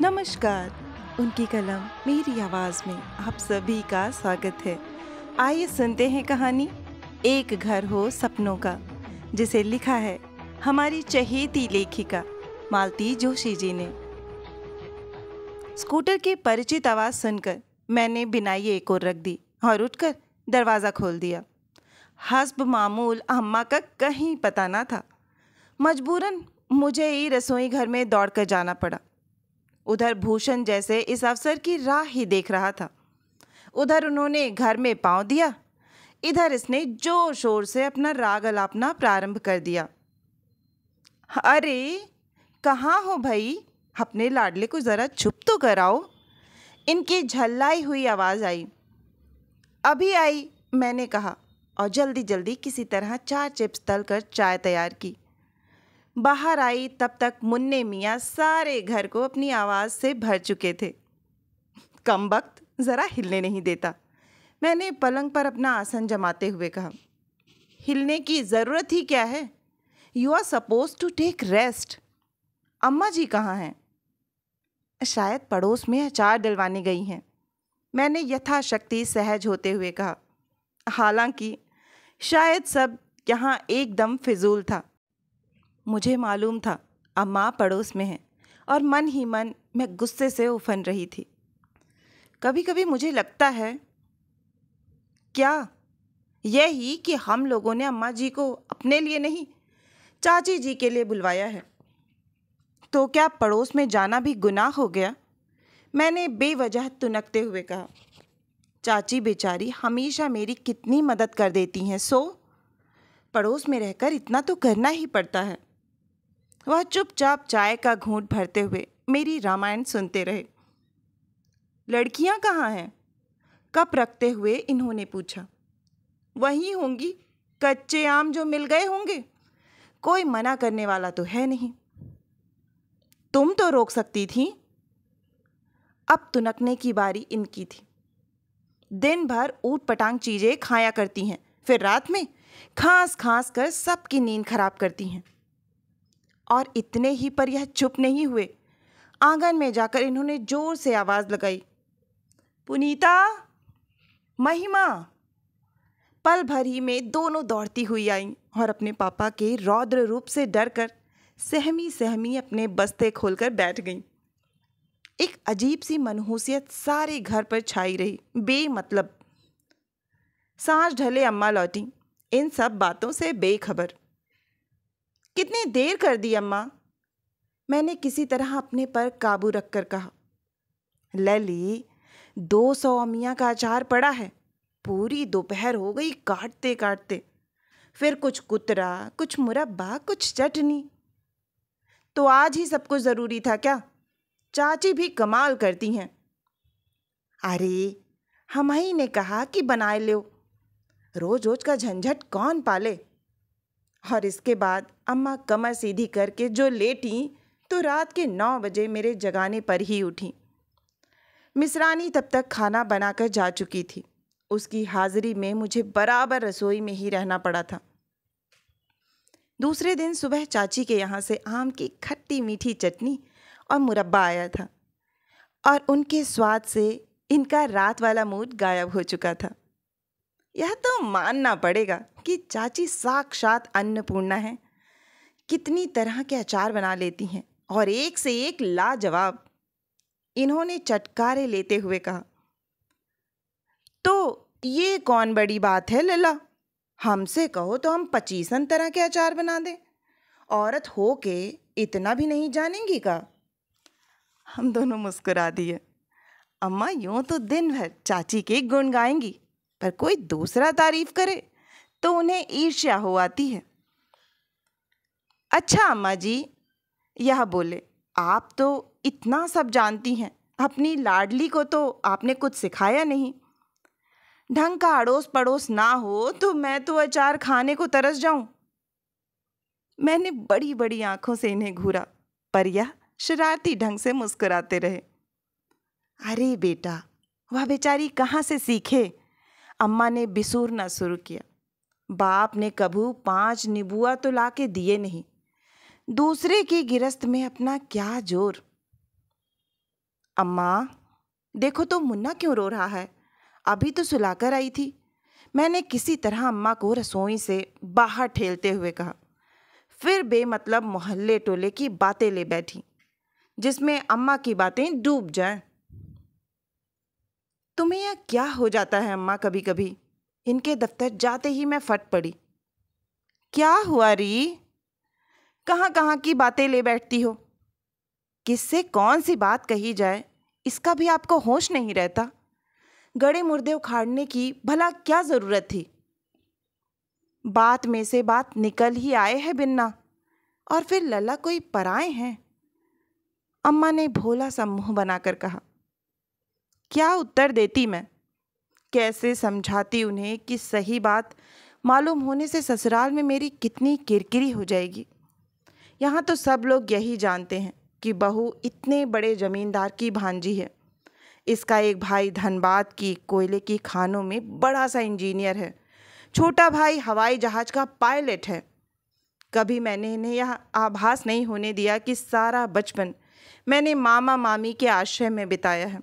नमस्कार उनकी कलम मेरी आवाज़ में आप सभी का स्वागत है आइए सुनते हैं कहानी एक घर हो सपनों का जिसे लिखा है हमारी चहेती लेखिका मालती जोशी जी ने स्कूटर की परिचित आवाज़ सुनकर मैंने बिनाई एक और रख दी और उठकर दरवाज़ा खोल दिया हस्ब मामूल अम्मा का कहीं पता ना था मजबूरन मुझे ही रसोई घर में दौड़ कर जाना पड़ा उधर भूषण जैसे इस अवसर की राह ही देख रहा था उधर उन्होंने घर में पांव दिया इधर इसने जोर शोर से अपना राग अलापना प्रारंभ कर दिया अरे कहाँ हो भाई अपने लाडले को ज़रा छुप तो कराओ इनकी झल्लाई हुई आवाज़ आई अभी आई मैंने कहा और जल्दी जल्दी किसी तरह चार चिप्स तल कर चाय तैयार की बाहर आई तब तक मुन्ने मियाँ सारे घर को अपनी आवाज़ से भर चुके थे कम वक्त ज़रा हिलने नहीं देता मैंने पलंग पर अपना आसन जमाते हुए कहा हिलने की ज़रूरत ही क्या है you are suppose to take rest अम्मा जी कहाँ हैं शायद पड़ोस में अचार डलवाने गई हैं मैंने यथाशक्ति सहज होते हुए कहा हालांकि शायद सब यहाँ एकदम फिजूल था मुझे मालूम था अम्मा पड़ोस में है और मन ही मन मैं गुस्से से उफन रही थी कभी कभी मुझे लगता है क्या यही कि हम लोगों ने अम्मा जी को अपने लिए नहीं चाची जी के लिए बुलवाया है तो क्या पड़ोस में जाना भी गुनाह हो गया मैंने बेवजह तुनकते हुए कहा चाची बेचारी हमेशा मेरी कितनी मदद कर देती हैं सो पड़ोस में रहकर इतना तो करना ही पड़ता है वह चुपचाप चाय का घूंट भरते हुए मेरी रामायण सुनते रहे लड़कियां कहाँ हैं कप रखते हुए इन्होंने पूछा वही होंगी कच्चे आम जो मिल गए होंगे कोई मना करने वाला तो है नहीं तुम तो रोक सकती थी अब तुनकने की बारी इनकी थी दिन भर ऊट पटांग चीज़ें खाया करती हैं फिर रात में खांस खांस कर सबकी नींद खराब करती हैं और इतने ही पर यह चुप नहीं हुए आंगन में जाकर इन्होंने जोर से आवाज़ लगाई पुनीता महिमा पल भर ही में दोनों दौड़ती हुई आई और अपने पापा के रौद्र रूप से डर कर सहमी सहमी अपने बस्ते खोलकर बैठ गईं एक अजीब सी मनहूसियत सारे घर पर छाई रही बेमतलब सांस ढले अम्मा लौटी इन सब बातों से बेखबर कितनी देर कर दी अम्मा मैंने किसी तरह अपने पर काबू रखकर कहा लली दो सौ अमिया का अचार पड़ा है पूरी दोपहर हो गई काटते काटते फिर कुछ कुतरा कुछ मुरब्बा कुछ चटनी तो आज ही सब कुछ ज़रूरी था क्या चाची भी कमाल करती हैं अरे हम ही ने कहा कि बनाए लो रोज रोज का झंझट कौन पाले और इसके बाद अम्मा कमर सीधी करके जो लेटी तो रात के नौ बजे मेरे जगाने पर ही उठी मिसरानी तब तक खाना बनाकर जा चुकी थी उसकी हाजिरी में मुझे बराबर रसोई में ही रहना पड़ा था दूसरे दिन सुबह चाची के यहाँ से आम की खट्टी मीठी चटनी और मुरब्बा आया था और उनके स्वाद से इनका रात वाला मूड गायब हो चुका था यह तो मानना पड़ेगा कि चाची साक्षात अन्नपूर्णा है कितनी तरह के अचार बना लेती हैं और एक से एक लाजवाब इन्होंने चटकारे लेते हुए कहा तो ये कौन बड़ी बात है लला हमसे कहो तो हम पचीसन तरह के अचार बना दें औरत हो के इतना भी नहीं जानेंगी का हम दोनों मुस्कुरा दिए अम्मा यूँ तो दिन भर चाची के गुण गाएंगी पर कोई दूसरा तारीफ करे तो उन्हें ईर्ष्या हो आती है अच्छा अम्मा जी यह बोले आप तो इतना सब जानती हैं अपनी लाडली को तो आपने कुछ सिखाया नहीं ढंग का अड़ोस पड़ोस ना हो तो मैं तो अचार खाने को तरस जाऊं मैंने बड़ी बड़ी आंखों से इन्हें घूरा पर यह शरारती ढंग से मुस्कुराते रहे अरे बेटा वह बेचारी कहाँ से सीखे अम्मा ने बिसूरना शुरू किया बाप ने कभू पांच निबुआ तो ला के दिए नहीं दूसरे की गिरस्त में अपना क्या जोर अम्मा देखो तो मुन्ना क्यों रो रहा है अभी तो सुलाकर आई थी मैंने किसी तरह अम्मा को रसोई से बाहर ठेलते हुए कहा फिर बेमतलब मोहल्ले टोले की बातें ले बैठी जिसमें अम्मा की बातें डूब जाएं तुम्हें यह क्या हो जाता है अम्मा कभी कभी इनके दफ्तर जाते ही मैं फट पड़ी क्या हुआ री कहाँ कहाँ की बातें ले बैठती हो किससे कौन सी बात कही जाए इसका भी आपको होश नहीं रहता गड़े मुर्दे उखाड़ने की भला क्या ज़रूरत थी बात में से बात निकल ही आए हैं बिन्ना और फिर लला कोई पराए हैं अम्मा ने भोला सा मुंह बनाकर कहा क्या उत्तर देती मैं कैसे समझाती उन्हें कि सही बात मालूम होने से ससुराल में मेरी कितनी किरकिरी हो जाएगी यहाँ तो सब लोग यही जानते हैं कि बहू इतने बड़े ज़मींदार की भांजी है इसका एक भाई धनबाद की कोयले की खानों में बड़ा सा इंजीनियर है छोटा भाई हवाई जहाज़ का पायलट है कभी मैंने इन्हें यह आभास नहीं होने दिया कि सारा बचपन मैंने मामा मामी के आश्रय में बिताया है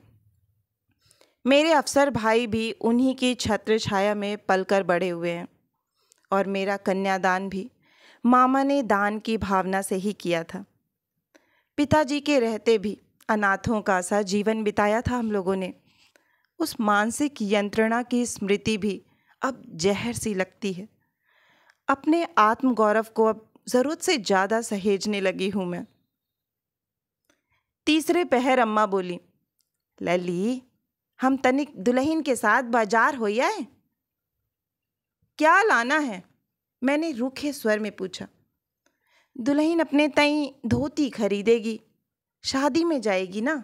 मेरे अफसर भाई भी उन्हीं की छत्र छाया में पलकर बड़े हुए हैं और मेरा कन्यादान भी मामा ने दान की भावना से ही किया था पिताजी के रहते भी अनाथों का सा जीवन बिताया था हम लोगों ने उस मानसिक यंत्रणा की स्मृति भी अब जहर सी लगती है अपने आत्मगौरव को अब ज़रूरत से ज़्यादा सहेजने लगी हूँ मैं तीसरे पहर अम्मा बोली लली हम तनिक दुल्हन के साथ बाजार हो जाए क्या लाना है मैंने रूखे स्वर में पूछा दुल्हन अपने तई धोती खरीदेगी शादी में जाएगी ना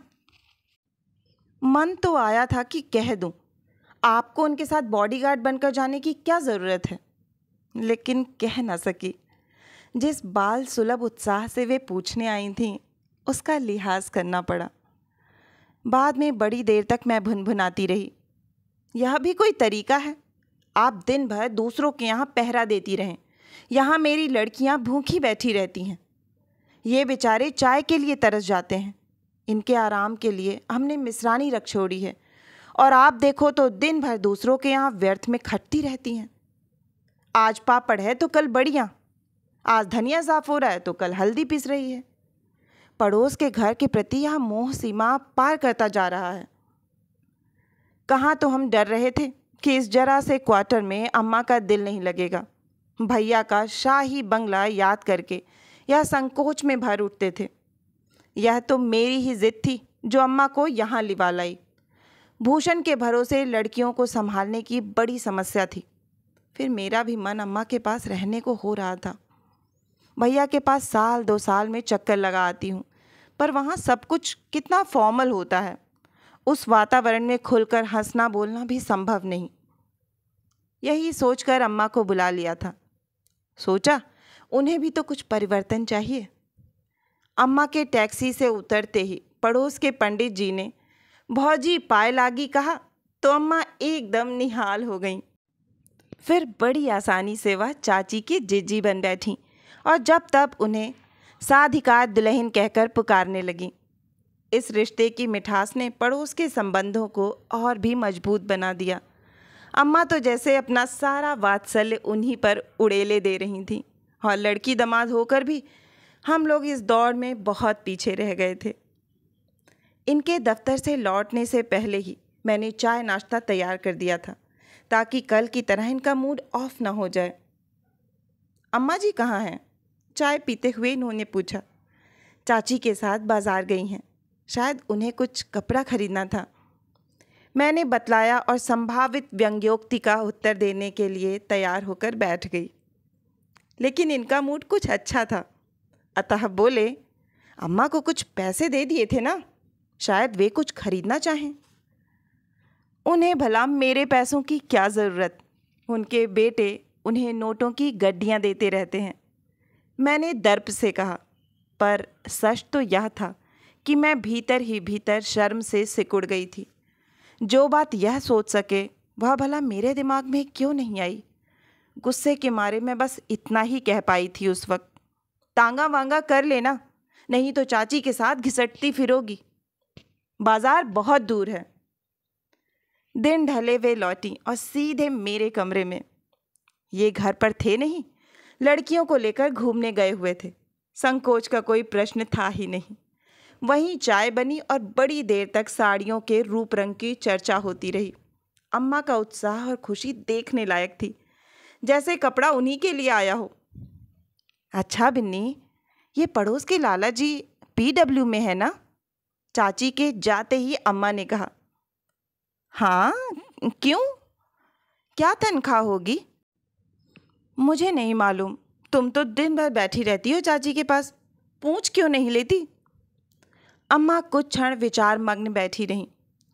मन तो आया था कि कह दूं आपको उनके साथ बॉडीगार्ड बनकर जाने की क्या ज़रूरत है लेकिन कह ना सकी जिस बाल सुलभ उत्साह से वे पूछने आई थीं उसका लिहाज करना पड़ा बाद में बड़ी देर तक मैं भुनभुनाती रही यह भी कोई तरीका है आप दिन भर दूसरों के यहाँ पहरा देती रहें यहाँ मेरी लड़कियाँ भूखी बैठी रहती हैं ये बेचारे चाय के लिए तरस जाते हैं इनके आराम के लिए हमने मिसरानी रख छोड़ी है और आप देखो तो दिन भर दूसरों के यहाँ व्यर्थ में खटती रहती हैं आज पापड़ है तो कल बढ़िया आज धनिया साफ हो रहा है तो कल हल्दी पिस रही है पड़ोस के घर के प्रति यह मोह सीमा पार करता जा रहा है कहाँ तो हम डर रहे थे कि इस जरा से क्वार्टर में अम्मा का दिल नहीं लगेगा भैया का शाही बंगला याद करके यह संकोच में भर उठते थे यह तो मेरी ही जिद थी जो अम्मा को यहाँ लिवा लाई भूषण के भरोसे लड़कियों को संभालने की बड़ी समस्या थी फिर मेरा भी मन अम्मा के पास रहने को हो रहा था भैया के पास साल दो साल में चक्कर लगा आती हूँ पर वहाँ सब कुछ कितना फॉर्मल होता है उस वातावरण में खुलकर हंसना बोलना भी संभव नहीं यही सोचकर अम्मा को बुला लिया था सोचा उन्हें भी तो कुछ परिवर्तन चाहिए अम्मा के टैक्सी से उतरते ही पड़ोस के पंडित जी ने भौजी पाए लागी कहा तो अम्मा एकदम निहाल हो गई फिर बड़ी आसानी से वह चाची की जिज्जी बन बैठी और जब तब उन्हें साधिकार दुल्हन कहकर पुकारने लगी इस रिश्ते की मिठास ने पड़ोस के संबंधों को और भी मजबूत बना दिया अम्मा तो जैसे अपना सारा वात्सल्य उन्हीं पर उड़ेले दे रही थीं और लड़की दमाद होकर भी हम लोग इस दौड़ में बहुत पीछे रह गए थे इनके दफ्तर से लौटने से पहले ही मैंने चाय नाश्ता तैयार कर दिया था ताकि कल की तरह इनका मूड ऑफ ना हो जाए अम्मा जी कहाँ हैं चाय पीते हुए इन्होंने पूछा चाची के साथ बाज़ार गई हैं शायद उन्हें कुछ कपड़ा खरीदना था मैंने बतलाया और संभावित व्यंग्योक्ति का उत्तर देने के लिए तैयार होकर बैठ गई लेकिन इनका मूड कुछ अच्छा था अतः बोले अम्मा को कुछ पैसे दे दिए थे ना शायद वे कुछ खरीदना चाहें उन्हें भला मेरे पैसों की क्या ज़रूरत उनके बेटे उन्हें नोटों की गड्ढियाँ देते रहते हैं मैंने दर्प से कहा पर सच तो यह था कि मैं भीतर ही भीतर शर्म से सिकुड़ गई थी जो बात यह सोच सके वह भला मेरे दिमाग में क्यों नहीं आई गुस्से के मारे मैं बस इतना ही कह पाई थी उस वक्त तांगा वांगा कर लेना नहीं तो चाची के साथ घिसटती फिरोगी बाजार बहुत दूर है दिन ढले वे लौटी और सीधे मेरे कमरे में ये घर पर थे नहीं लड़कियों को लेकर घूमने गए हुए थे संकोच का कोई प्रश्न था ही नहीं वहीं चाय बनी और बड़ी देर तक साड़ियों के रूप रंग की चर्चा होती रही अम्मा का उत्साह और खुशी देखने लायक थी जैसे कपड़ा उन्हीं के लिए आया हो अच्छा बिन्नी ये पड़ोस के लाला जी डब्ल्यू में है ना चाची के जाते ही अम्मा ने कहा हाँ क्यों क्या तनख्वाह होगी मुझे नहीं मालूम तुम तो दिन भर बैठी रहती हो चाची के पास पूछ क्यों नहीं लेती अम्मा कुछ क्षण विचार मग्न बैठी रहीं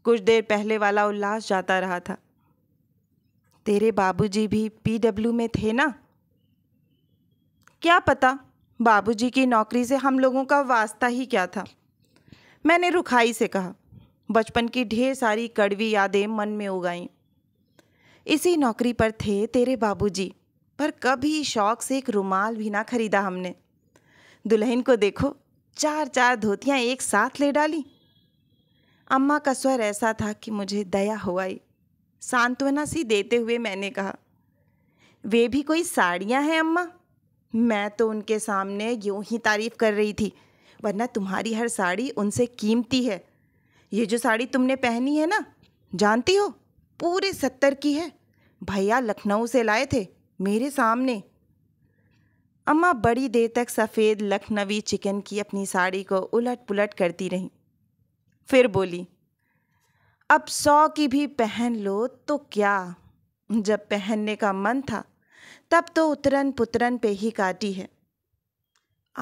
कुछ देर पहले वाला उल्लास जाता रहा था तेरे बाबूजी भी पीडब्ल्यू में थे ना क्या पता बाबूजी की नौकरी से हम लोगों का वास्ता ही क्या था मैंने रुखाई से कहा बचपन की ढेर सारी कड़वी यादें मन में उगाई इसी नौकरी पर थे तेरे बाबूजी पर कभी शौक से एक रुमाल भी ना खरीदा हमने दुल्हन को देखो चार चार धोतियाँ एक साथ ले डाली अम्मा का स्वर ऐसा था कि मुझे दया हो आई सांत्वना सी देते हुए मैंने कहा वे भी कोई साड़ियाँ हैं अम्मा मैं तो उनके सामने यूं ही तारीफ़ कर रही थी वरना तुम्हारी हर साड़ी उनसे कीमती है ये जो साड़ी तुमने पहनी है ना जानती हो पूरे सत्तर की है भैया लखनऊ से लाए थे मेरे सामने अम्मा बड़ी देर तक सफ़ेद लखनवी चिकन की अपनी साड़ी को उलट पुलट करती रहीं फिर बोली अब सौ की भी पहन लो तो क्या जब पहनने का मन था तब तो उतरन पुतरन पे ही काटी है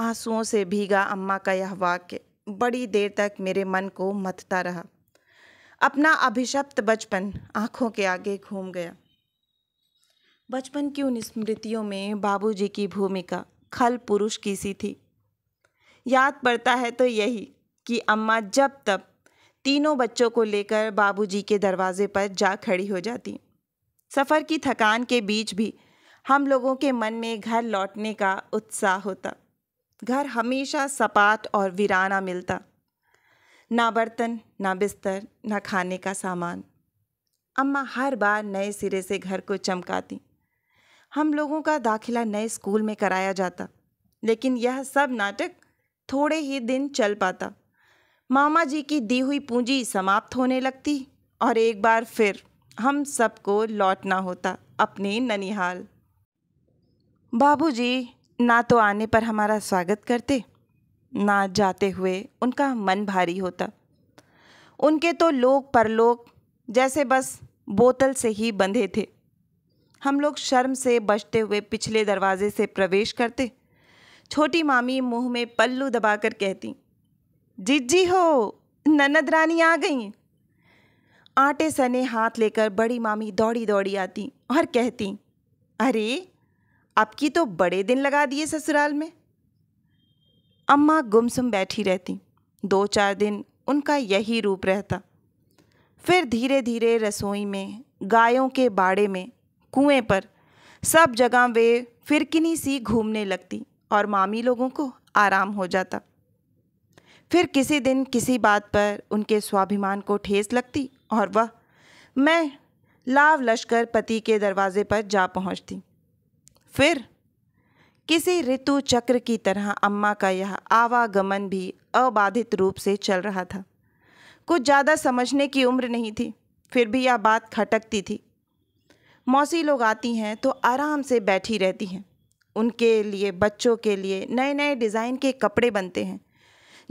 आंसुओं से भीगा अम्मा का यह वाक्य बड़ी देर तक मेरे मन को मतता रहा अपना अभिशप्त बचपन आंखों के आगे घूम गया बचपन की उन स्मृतियों में बाबूजी की भूमिका खल पुरुष की सी थी याद पड़ता है तो यही कि अम्मा जब तब तीनों बच्चों को लेकर बाबूजी के दरवाजे पर जा खड़ी हो जाती सफ़र की थकान के बीच भी हम लोगों के मन में घर लौटने का उत्साह होता घर हमेशा सपाट और वीराना मिलता ना बर्तन ना बिस्तर ना खाने का सामान अम्मा हर बार नए सिरे से घर को चमकाती हम लोगों का दाखिला नए स्कूल में कराया जाता लेकिन यह सब नाटक थोड़े ही दिन चल पाता मामा जी की दी हुई पूंजी समाप्त होने लगती और एक बार फिर हम सबको लौटना होता अपने ननिहाल बाबूजी ना तो आने पर हमारा स्वागत करते ना जाते हुए उनका मन भारी होता उनके तो लोग परलोक जैसे बस बोतल से ही बंधे थे हम लोग शर्म से बचते हुए पिछले दरवाजे से प्रवेश करते छोटी मामी मुंह में पल्लू दबाकर कहती जिज्जी हो ननद रानी आ गई आटे सने हाथ लेकर बड़ी मामी दौड़ी दौड़ी आती और कहती अरे आपकी तो बड़े दिन लगा दिए ससुराल में अम्मा गुमसुम बैठी रहती दो चार दिन उनका यही रूप रहता फिर धीरे धीरे रसोई में गायों के बाड़े में कुएं पर सब जगह वे फिरकिनी सी घूमने लगती और मामी लोगों को आराम हो जाता फिर किसी दिन किसी बात पर उनके स्वाभिमान को ठेस लगती और वह मैं लाव लश्कर पति के दरवाजे पर जा पहुंचती फिर किसी ऋतु चक्र की तरह अम्मा का यह आवागमन भी अबाधित रूप से चल रहा था कुछ ज़्यादा समझने की उम्र नहीं थी फिर भी यह बात खटकती थी मौसी लोग आती हैं तो आराम से बैठी रहती हैं उनके लिए बच्चों के लिए नए नए डिज़ाइन के कपड़े बनते हैं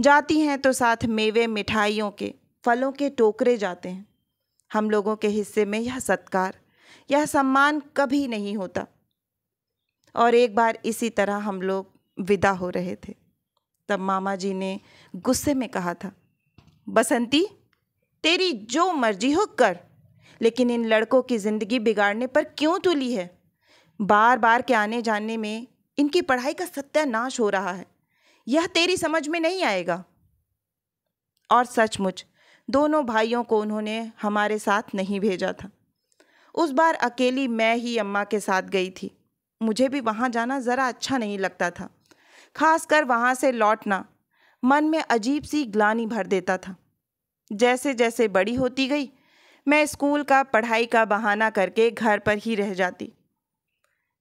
जाती हैं तो साथ मेवे मिठाइयों के फलों के टोकरे जाते हैं हम लोगों के हिस्से में यह सत्कार यह सम्मान कभी नहीं होता और एक बार इसी तरह हम लोग विदा हो रहे थे तब मामा जी ने गुस्से में कहा था बसंती तेरी जो मर्जी हो कर लेकिन इन लड़कों की ज़िंदगी बिगाड़ने पर क्यों तुली है बार बार के आने जाने में इनकी पढ़ाई का सत्यानाश हो रहा है यह तेरी समझ में नहीं आएगा और सचमुच दोनों भाइयों को उन्होंने हमारे साथ नहीं भेजा था उस बार अकेली मैं ही अम्मा के साथ गई थी मुझे भी वहाँ जाना ज़रा अच्छा नहीं लगता था खासकर वहाँ से लौटना मन में अजीब सी ग्लानी भर देता था जैसे जैसे बड़ी होती गई मैं स्कूल का पढ़ाई का बहाना करके घर पर ही रह जाती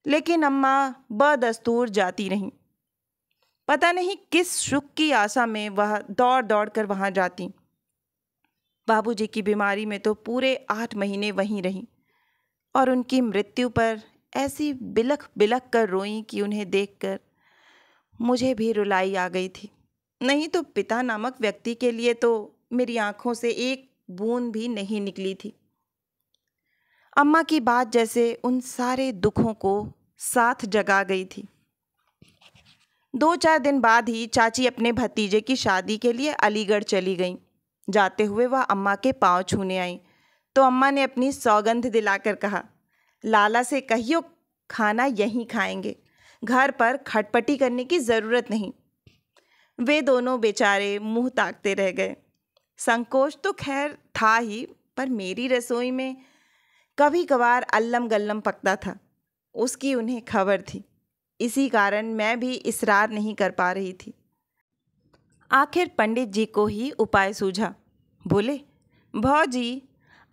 लेकिन अम्मा बदस्तूर जाती रहीं पता नहीं किस सुख की आशा में वह दौड़ दौड़ कर वहाँ जाती बाबूजी की बीमारी में तो पूरे आठ महीने वहीं रहीं और उनकी मृत्यु पर ऐसी बिलख बिलख कर रोई कि उन्हें देखकर मुझे भी रुलाई आ गई थी नहीं तो पिता नामक व्यक्ति के लिए तो मेरी आँखों से एक बूंद भी नहीं निकली थी अम्मा की बात जैसे उन सारे दुखों को साथ जगा गई थी दो चार दिन बाद ही चाची अपने भतीजे की शादी के लिए अलीगढ़ चली गईं जाते हुए वह अम्मा के पाँव छूने आई तो अम्मा ने अपनी सौगंध दिलाकर कहा लाला से कहियो खाना यहीं खाएंगे घर पर खटपटी करने की ज़रूरत नहीं वे दोनों बेचारे मुंह ताकते रह गए संकोच तो खैर था ही पर मेरी रसोई में कभी कभार अल्लम गल्लम पकता था उसकी उन्हें खबर थी इसी कारण मैं भी इसरार नहीं कर पा रही थी आखिर पंडित जी को ही उपाय सूझा बोले भौ जी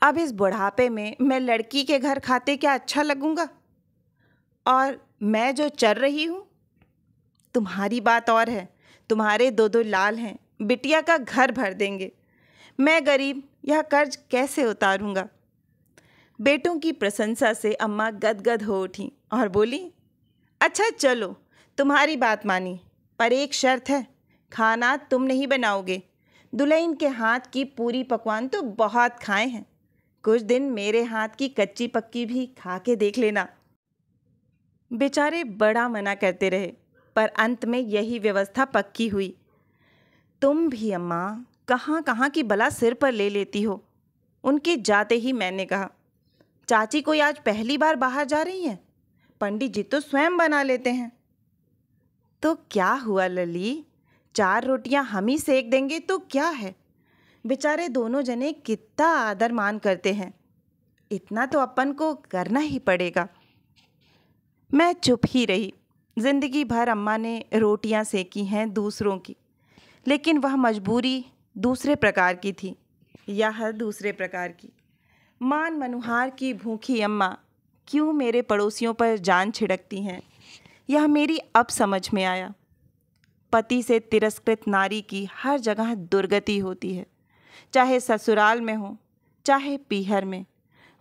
अब इस बुढ़ापे में मैं लड़की के घर खाते क्या अच्छा लगूंगा और मैं जो चर रही हूँ तुम्हारी बात और है तुम्हारे दो दो लाल हैं बिटिया का घर भर देंगे मैं गरीब यह कर्ज कैसे उतारूंगा बेटों की प्रशंसा से अम्मा गदगद हो उठी और बोली अच्छा चलो तुम्हारी बात मानी पर एक शर्त है खाना तुम नहीं बनाओगे दुल्हन के हाथ की पूरी पकवान तो बहुत खाए हैं कुछ दिन मेरे हाथ की कच्ची पक्की भी खा के देख लेना बेचारे बड़ा मना करते रहे पर अंत में यही व्यवस्था पक्की हुई तुम भी अम्मा कहाँ कहाँ की बला सिर पर ले लेती हो उनके जाते ही मैंने कहा चाची कोई आज पहली बार बाहर जा रही हैं पंडित जी तो स्वयं बना लेते हैं तो क्या हुआ लली चार रोटियां हम ही सेक देंगे तो क्या है बेचारे दोनों जने कितना आदर मान करते हैं इतना तो अपन को करना ही पड़ेगा मैं चुप ही रही ज़िंदगी भर अम्मा ने रोटियां सेकी हैं दूसरों की लेकिन वह मजबूरी दूसरे प्रकार की थी यह दूसरे प्रकार की मान मनुहार की भूखी अम्मा क्यों मेरे पड़ोसियों पर जान छिड़कती हैं यह मेरी अब समझ में आया पति से तिरस्कृत नारी की हर जगह दुर्गति होती है चाहे ससुराल में हो चाहे पीहर में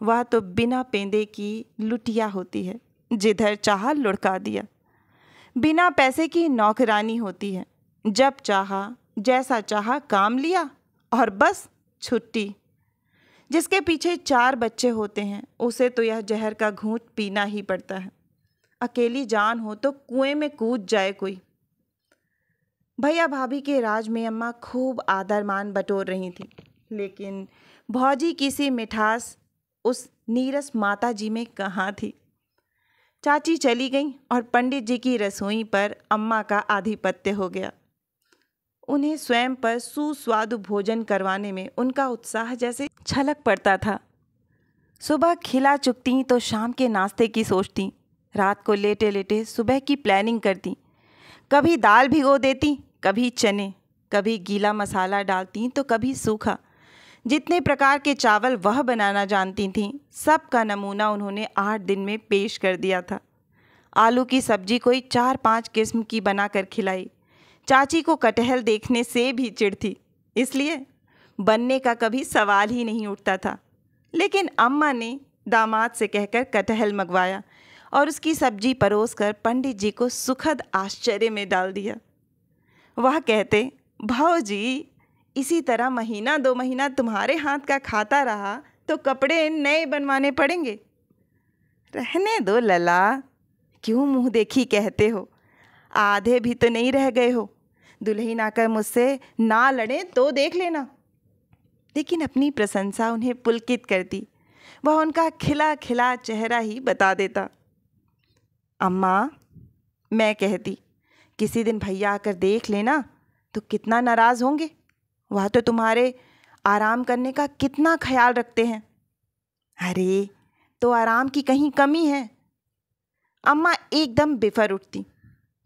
वह तो बिना पेंदे की लुटिया होती है जिधर चाह लुढ़का दिया बिना पैसे की नौकरानी होती है जब चाहा जैसा चाहा काम लिया और बस छुट्टी जिसके पीछे चार बच्चे होते हैं उसे तो यह जहर का घूंट पीना ही पड़ता है अकेली जान हो तो कुएं में कूद जाए कोई भैया भाभी के राज में अम्मा खूब आदर मान बटोर रही थी लेकिन भौजी की सी मिठास उस नीरस माता जी में कहाँ थी चाची चली गई और पंडित जी की रसोई पर अम्मा का आधिपत्य हो गया उन्हें स्वयं पर सुस्वादु भोजन करवाने में उनका उत्साह जैसे छलक पड़ता था सुबह खिला चुकती तो शाम के नाश्ते की सोचती रात को लेटे लेटे सुबह की प्लानिंग करती कभी दाल भिगो देती कभी चने कभी गीला मसाला डालती तो कभी सूखा जितने प्रकार के चावल वह बनाना जानती थीं सब का नमूना उन्होंने आठ दिन में पेश कर दिया था आलू की सब्जी कोई चार पांच किस्म की बना कर खिलाई चाची को कटहल देखने से भी चिड़ थी इसलिए बनने का कभी सवाल ही नहीं उठता था लेकिन अम्मा ने दामाद से कहकर कटहल मंगवाया और उसकी सब्जी परोस कर पंडित जी को सुखद आश्चर्य में डाल दिया वह कहते भाव जी इसी तरह महीना दो महीना तुम्हारे हाथ का खाता रहा तो कपड़े नए बनवाने पड़ेंगे रहने दो लला क्यों मुंह देखी कहते हो आधे भी तो नहीं रह गए हो दुल्हन आकर मुझसे ना लड़े तो देख लेना लेकिन अपनी प्रशंसा उन्हें पुलकित करती वह उनका खिला खिला चेहरा ही बता देता अम्मा मैं कहती किसी दिन भैया आकर देख लेना तो कितना नाराज़ होंगे वह तो तुम्हारे आराम करने का कितना ख्याल रखते हैं अरे तो आराम की कहीं कमी है अम्मा एकदम बेफर उठती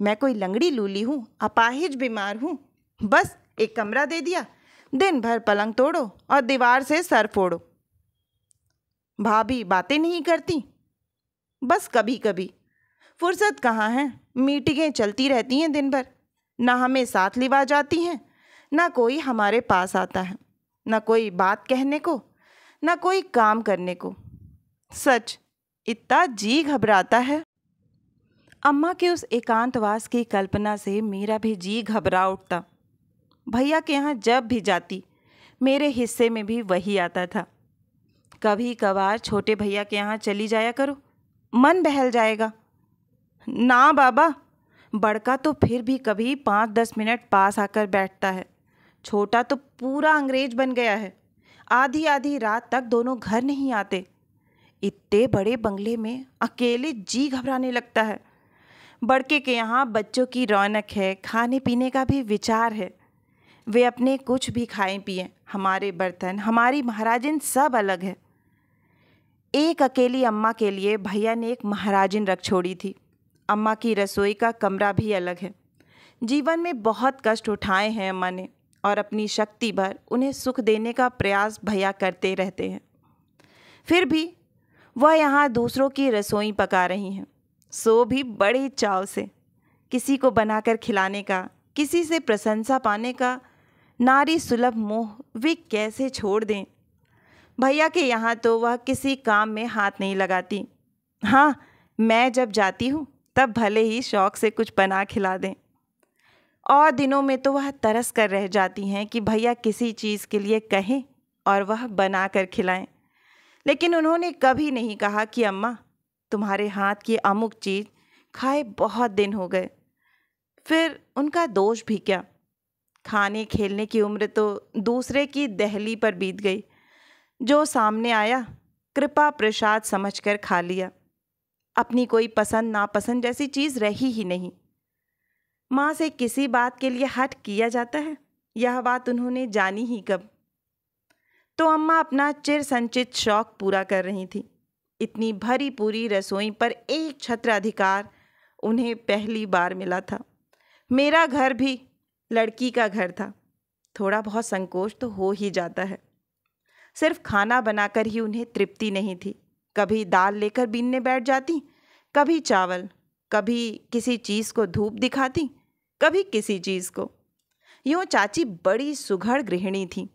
मैं कोई लंगड़ी लूली हूँ अपाहिज बीमार हूँ बस एक कमरा दे दिया दिन भर पलंग तोड़ो और दीवार से सर फोड़ो भाभी बातें नहीं करती बस कभी कभी फुर्सत कहाँ है मीटिंगें चलती रहती हैं दिन भर ना हमें साथ लिवा जाती हैं ना कोई हमारे पास आता है ना कोई बात कहने को ना कोई काम करने को सच इतना जी घबराता है अम्मा के उस एकांतवास की कल्पना से मेरा भी जी घबरा उठता भैया के यहाँ जब भी जाती मेरे हिस्से में भी वही आता था कभी कभार छोटे भैया के यहाँ चली जाया करो मन बहल जाएगा ना बाबा बड़का तो फिर भी कभी पाँच दस मिनट पास आकर बैठता है छोटा तो पूरा अंग्रेज बन गया है आधी आधी रात तक दोनों घर नहीं आते इतने बड़े बंगले में अकेले जी घबराने लगता है बड़के के यहाँ बच्चों की रौनक है खाने पीने का भी विचार है वे अपने कुछ भी खाएं पिए हमारे बर्तन हमारी महाराजिन सब अलग है एक अकेली अम्मा के लिए भैया ने एक महाराजिन रख छोड़ी थी अम्मा की रसोई का कमरा भी अलग है जीवन में बहुत कष्ट उठाए हैं अम्मा ने और अपनी शक्ति भर उन्हें सुख देने का प्रयास भैया करते रहते हैं फिर भी वह यहाँ दूसरों की रसोई पका रही हैं सो भी बड़े चाव से किसी को बनाकर खिलाने का किसी से प्रशंसा पाने का नारी सुलभ मोह वे कैसे छोड़ दें भैया के यहाँ तो वह किसी काम में हाथ नहीं लगाती हाँ मैं जब जाती हूँ तब भले ही शौक से कुछ बना खिला दें और दिनों में तो वह तरस कर रह जाती हैं कि भैया किसी चीज़ के लिए कहें और वह बना कर खिलाएं लेकिन उन्होंने कभी नहीं कहा कि अम्मा तुम्हारे हाथ की अमुक चीज़ खाए बहुत दिन हो गए फिर उनका दोष भी क्या खाने खेलने की उम्र तो दूसरे की दहली पर बीत गई जो सामने आया कृपा प्रसाद समझकर खा लिया अपनी कोई पसंद नापसंद जैसी चीज़ रही ही नहीं माँ से किसी बात के लिए हट किया जाता है यह बात उन्होंने जानी ही कब तो अम्मा अपना चिर संचित शौक पूरा कर रही थी इतनी भरी पूरी रसोई पर एक छत्र अधिकार उन्हें पहली बार मिला था मेरा घर भी लड़की का घर था थोड़ा बहुत संकोच तो हो ही जाता है सिर्फ खाना बनाकर ही उन्हें तृप्ति नहीं थी कभी दाल लेकर बीनने बैठ जाती कभी चावल कभी किसी चीज़ को धूप दिखाती कभी किसी चीज़ को यूँ चाची बड़ी सुघड़ गृहिणी थी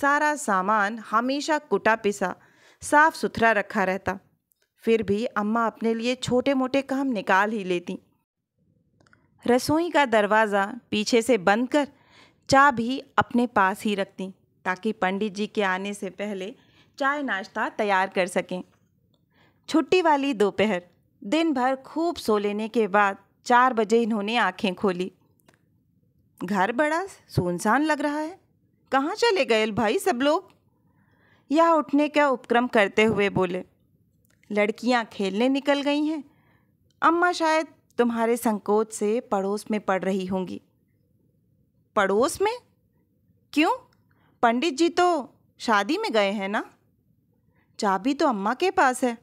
सारा सामान हमेशा कुटा पिसा साफ सुथरा रखा रहता फिर भी अम्मा अपने लिए छोटे मोटे काम निकाल ही लेती रसोई का दरवाज़ा पीछे से बंद कर चाय भी अपने पास ही रखती ताकि पंडित जी के आने से पहले चाय नाश्ता तैयार कर सकें छुट्टी वाली दोपहर दिन भर खूब सो लेने के बाद चार बजे इन्होंने आंखें खोली घर बड़ा सुनसान लग रहा है कहाँ चले गए भाई सब लोग यह उठने का उपक्रम करते हुए बोले लड़कियां खेलने निकल गई हैं अम्मा शायद तुम्हारे संकोच से पड़ोस में पड़ रही होंगी पड़ोस में क्यों पंडित जी तो शादी में गए हैं ना चाबी तो अम्मा के पास है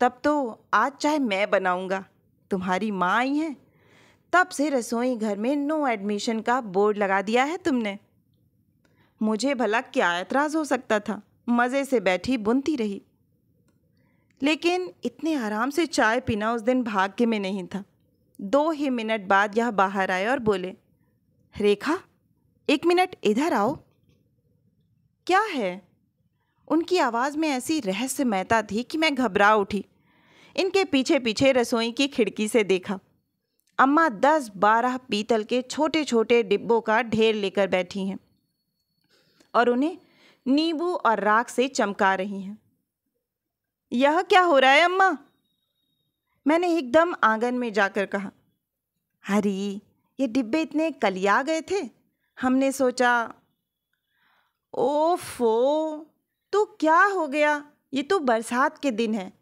तब तो आज चाहे मैं बनाऊंगा तुम्हारी माँ आई हैं तब से रसोई घर में नो एडमिशन का बोर्ड लगा दिया है तुमने मुझे भला क्या ऐतराज़ हो सकता था मज़े से बैठी बुनती रही लेकिन इतने आराम से चाय पीना उस दिन भाग्य में नहीं था दो ही मिनट बाद यह बाहर आए और बोले रेखा एक मिनट इधर आओ क्या है उनकी आवाज़ में ऐसी रहस्यमयता थी कि मैं घबरा उठी इनके पीछे पीछे रसोई की खिड़की से देखा अम्मा दस बारह पीतल के छोटे छोटे डिब्बों का ढेर लेकर बैठी हैं और उन्हें नींबू और राख से चमका रही हैं यह क्या हो रहा है अम्मा मैंने एकदम आंगन में जाकर कहा हरी ये डिब्बे इतने कलिया गए थे हमने सोचा ओफो तो क्या हो गया ये तो बरसात के दिन है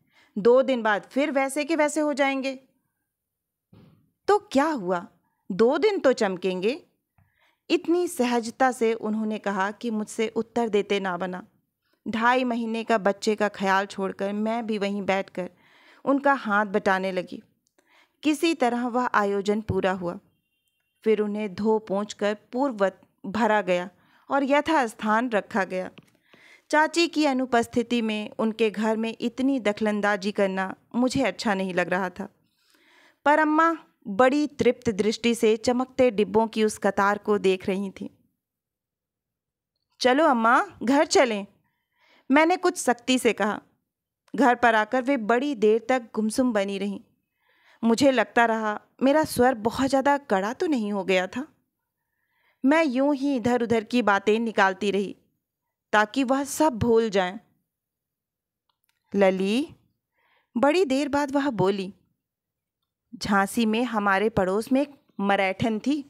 दो दिन बाद फिर वैसे के वैसे हो जाएंगे तो क्या हुआ दो दिन तो चमकेंगे इतनी सहजता से उन्होंने कहा कि मुझसे उत्तर देते ना बना ढाई महीने का बच्चे का ख्याल छोड़कर मैं भी वहीं बैठकर उनका हाथ बटाने लगी किसी तरह वह आयोजन पूरा हुआ फिर उन्हें धो पहुँच कर पूर्ववत भरा गया और यथास्थान रखा गया चाची की अनुपस्थिति में उनके घर में इतनी दखलंदाजी करना मुझे अच्छा नहीं लग रहा था पर अम्मा बड़ी तृप्त दृष्टि से चमकते डिब्बों की उस कतार को देख रही थी चलो अम्मा घर चलें मैंने कुछ सख्ती से कहा घर पर आकर वे बड़ी देर तक गुमसुम बनी रहीं मुझे लगता रहा मेरा स्वर बहुत ज़्यादा कड़ा तो नहीं हो गया था मैं यूं ही इधर उधर की बातें निकालती रही ताकि वह सब भूल जाए लली बड़ी देर बाद वह बोली झांसी में हमारे पड़ोस में एक मरैठन थी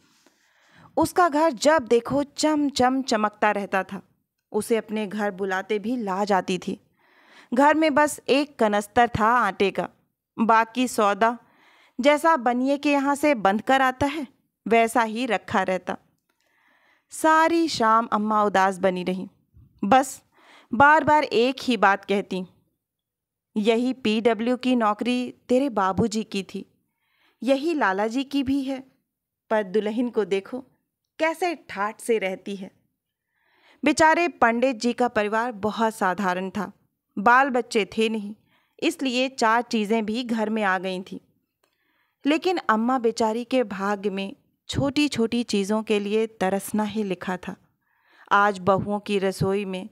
उसका घर जब देखो चम चम चमकता रहता था उसे अपने घर बुलाते भी ला जाती थी घर में बस एक कनस्तर था आटे का बाकी सौदा जैसा बनिए के यहाँ से बंद कर आता है वैसा ही रखा रहता सारी शाम अम्मा उदास बनी रही बस बार बार एक ही बात कहती यही पी डब्ल्यू की नौकरी तेरे बाबूजी की थी यही लाला जी की भी है पर दुल्हन को देखो कैसे ठाट से रहती है बेचारे पंडित जी का परिवार बहुत साधारण था बाल बच्चे थे नहीं इसलिए चार चीज़ें भी घर में आ गई थीं लेकिन अम्मा बेचारी के भाग्य में छोटी छोटी चीज़ों के लिए तरसना ही लिखा था आज बहुओं की रसोई में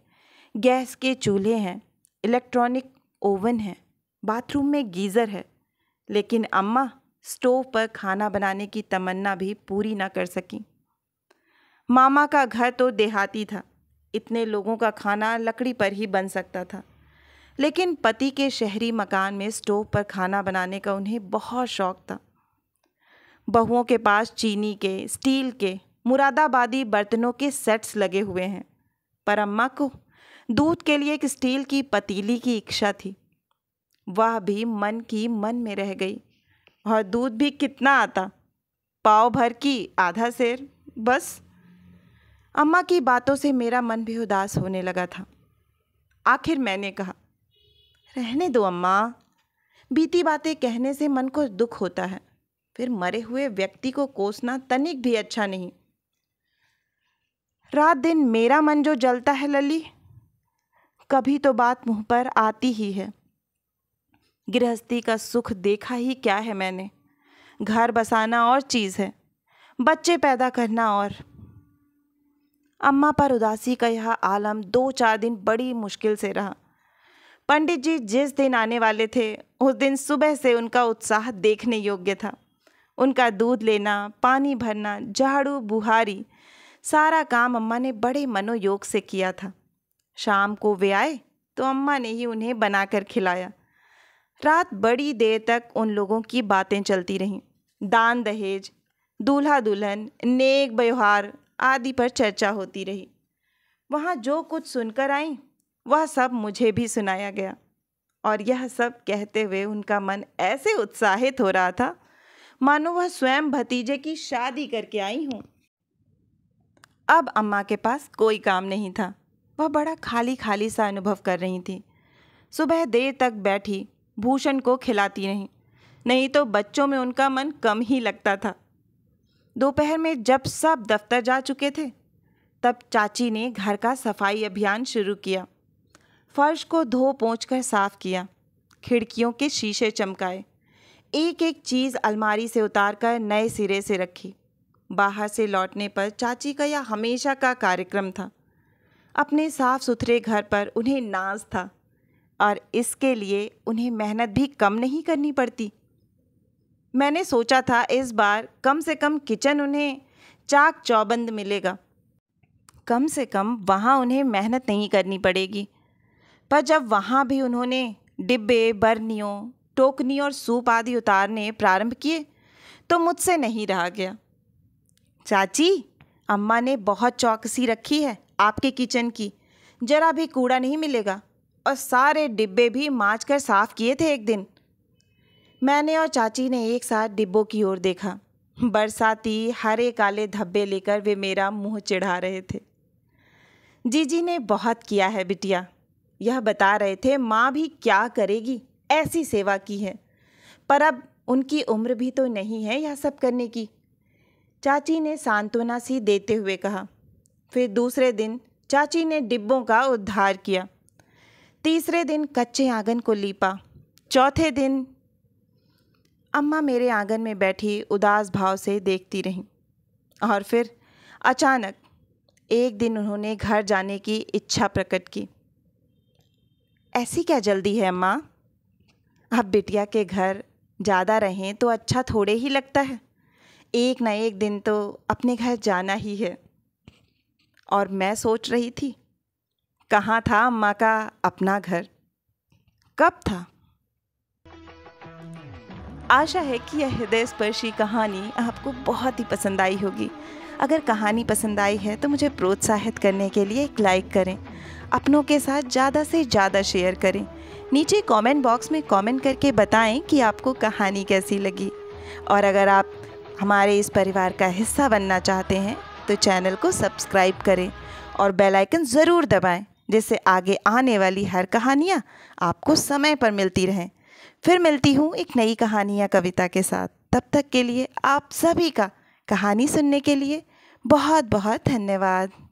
गैस के चूल्हे हैं इलेक्ट्रॉनिक ओवन है बाथरूम में गीज़र है लेकिन अम्मा स्टोव पर खाना बनाने की तमन्ना भी पूरी ना कर सकी मामा का घर तो देहाती था इतने लोगों का खाना लकड़ी पर ही बन सकता था लेकिन पति के शहरी मकान में स्टोव पर खाना बनाने का उन्हें बहुत शौक था बहुओं के पास चीनी के स्टील के मुरादाबादी बर्तनों के सेट्स लगे हुए हैं पर अम्मा को दूध के लिए एक स्टील की पतीली की इच्छा थी वह भी मन की मन में रह गई और दूध भी कितना आता पाव भर की आधा शेर बस अम्मा की बातों से मेरा मन भी उदास होने लगा था आखिर मैंने कहा रहने दो अम्मा बीती बातें कहने से मन को दुख होता है फिर मरे हुए व्यक्ति को कोसना तनिक भी अच्छा नहीं रात दिन मेरा मन जो जलता है लली कभी तो बात मुंह पर आती ही है गृहस्थी का सुख देखा ही क्या है मैंने घर बसाना और चीज़ है बच्चे पैदा करना और अम्मा पर उदासी का यह आलम दो चार दिन बड़ी मुश्किल से रहा पंडित जी जिस दिन आने वाले थे उस दिन सुबह से उनका उत्साह देखने योग्य था उनका दूध लेना पानी भरना झाड़ू बुहारी सारा काम अम्मा ने बड़े मनोयोग से किया था शाम को वे आए तो अम्मा ने ही उन्हें बनाकर खिलाया रात बड़ी देर तक उन लोगों की बातें चलती रहीं दान दहेज दूल्हा दुल्हन नेक व्यवहार आदि पर चर्चा होती रही वहाँ जो कुछ सुनकर आई वह सब मुझे भी सुनाया गया और यह सब कहते हुए उनका मन ऐसे उत्साहित हो रहा था मानो वह स्वयं भतीजे की शादी करके आई हूँ अब अम्मा के पास कोई काम नहीं था वह बड़ा खाली खाली सा अनुभव कर रही थी सुबह देर तक बैठी भूषण को खिलाती नहीं नहीं तो बच्चों में उनका मन कम ही लगता था दोपहर में जब सब दफ्तर जा चुके थे तब चाची ने घर का सफाई अभियान शुरू किया फर्श को धो पोंछ कर साफ किया खिड़कियों के शीशे चमकाए एक एक चीज़ अलमारी से उतार कर नए सिरे से रखी बाहर से लौटने पर चाची का यह हमेशा का कार्यक्रम था अपने साफ सुथरे घर पर उन्हें नाज था और इसके लिए उन्हें मेहनत भी कम नहीं करनी पड़ती मैंने सोचा था इस बार कम से कम किचन उन्हें चाक चौबंद मिलेगा कम से कम वहाँ उन्हें मेहनत नहीं करनी पड़ेगी पर जब वहाँ भी उन्होंने डिब्बे बर्नियों टोकनी और सूप आदि उतारने प्रारंभ किए तो मुझसे नहीं रहा गया चाची अम्मा ने बहुत चौकसी रखी है आपके किचन की जरा भी कूड़ा नहीं मिलेगा और सारे डिब्बे भी माँज कर साफ़ किए थे एक दिन मैंने और चाची ने एक साथ डिब्बों की ओर देखा बरसाती हरे काले धब्बे लेकर वे मेरा मुंह चिढ़ा रहे थे जीजी ने बहुत किया है बिटिया यह बता रहे थे माँ भी क्या करेगी ऐसी सेवा की है पर अब उनकी उम्र भी तो नहीं है यह सब करने की चाची ने सांत्वना सी देते हुए कहा फिर दूसरे दिन चाची ने डिब्बों का उद्धार किया तीसरे दिन कच्चे आंगन को लीपा चौथे दिन अम्मा मेरे आंगन में बैठी उदास भाव से देखती रहीं और फिर अचानक एक दिन उन्होंने घर जाने की इच्छा प्रकट की ऐसी क्या जल्दी है अम्मा अब बिटिया के घर ज़्यादा रहें तो अच्छा थोड़े ही लगता है एक ना एक दिन तो अपने घर जाना ही है और मैं सोच रही थी कहाँ था अम्मा का अपना घर कब था आशा है कि यह हृदय स्पर्शी कहानी आपको बहुत ही पसंद आई होगी अगर कहानी पसंद आई है तो मुझे प्रोत्साहित करने के लिए एक लाइक करें अपनों के साथ ज़्यादा से ज़्यादा शेयर करें नीचे कमेंट बॉक्स में कमेंट करके बताएं कि आपको कहानी कैसी लगी और अगर आप हमारे इस परिवार का हिस्सा बनना चाहते हैं तो चैनल को सब्सक्राइब करें और बेल आइकन ज़रूर दबाएं जिससे आगे आने वाली हर कहानियाँ आपको समय पर मिलती रहें फिर मिलती हूँ एक नई कहानी या कविता के साथ तब तक के लिए आप सभी का कहानी सुनने के लिए बहुत बहुत धन्यवाद